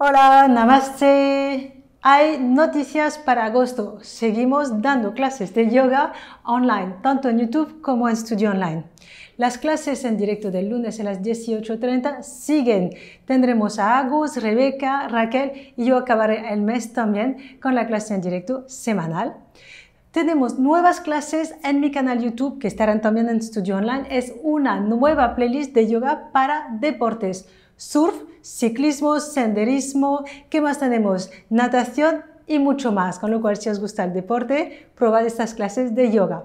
Hola, namaste. Hay noticias para agosto. Seguimos dando clases de yoga online, tanto en YouTube como en Studio Online. Las clases en directo del lunes a las 18.30 siguen. Tendremos a Agus, Rebeca, Raquel y yo acabaré el mes también con la clase en directo semanal. Tenemos nuevas clases en mi canal YouTube que estarán también en Studio Online. Es una nueva playlist de yoga para deportes. Surf, ciclismo, senderismo, ¿qué más tenemos? Natación y mucho más. Con lo cual, si os gusta el deporte, probad estas clases de yoga.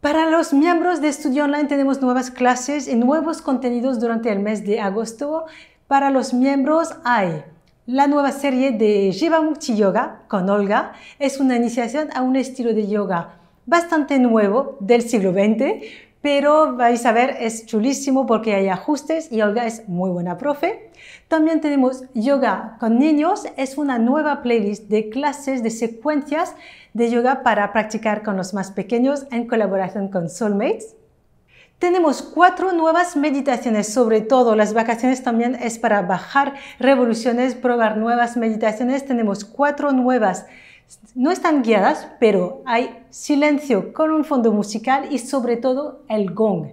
Para los miembros de Studio Online tenemos nuevas clases y nuevos contenidos durante el mes de agosto. Para los miembros hay la nueva serie de Mukti Yoga con Olga es una iniciación a un estilo de yoga bastante nuevo del siglo XX, pero vais a ver, es chulísimo porque hay ajustes y Olga es muy buena profe. También tenemos Yoga con niños, es una nueva playlist de clases de secuencias de yoga para practicar con los más pequeños en colaboración con Soulmates. Tenemos cuatro nuevas meditaciones, sobre todo las vacaciones también es para bajar revoluciones, probar nuevas meditaciones. Tenemos cuatro nuevas. No están guiadas, pero hay silencio con un fondo musical y sobre todo el gong.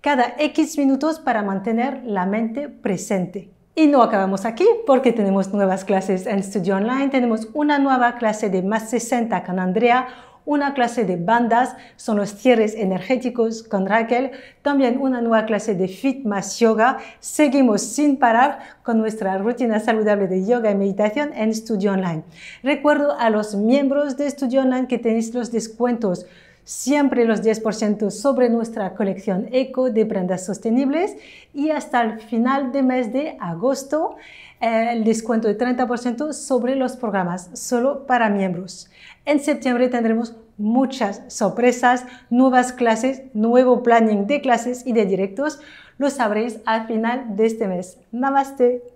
Cada X minutos para mantener la mente presente. Y no acabamos aquí porque tenemos nuevas clases en Studio Online, tenemos una nueva clase de más 60 con Andrea, una clase de bandas son los cierres energéticos con Raquel. También una nueva clase de Fit más Yoga. Seguimos sin parar con nuestra rutina saludable de yoga y meditación en Studio Online. Recuerdo a los miembros de Studio Online que tenéis los descuentos siempre los 10% sobre nuestra colección eco de prendas sostenibles y hasta el final de mes de agosto eh, el descuento de 30% sobre los programas solo para miembros. En septiembre tendremos muchas sorpresas, nuevas clases, nuevo planning de clases y de directos. Lo sabréis al final de este mes. Namaste.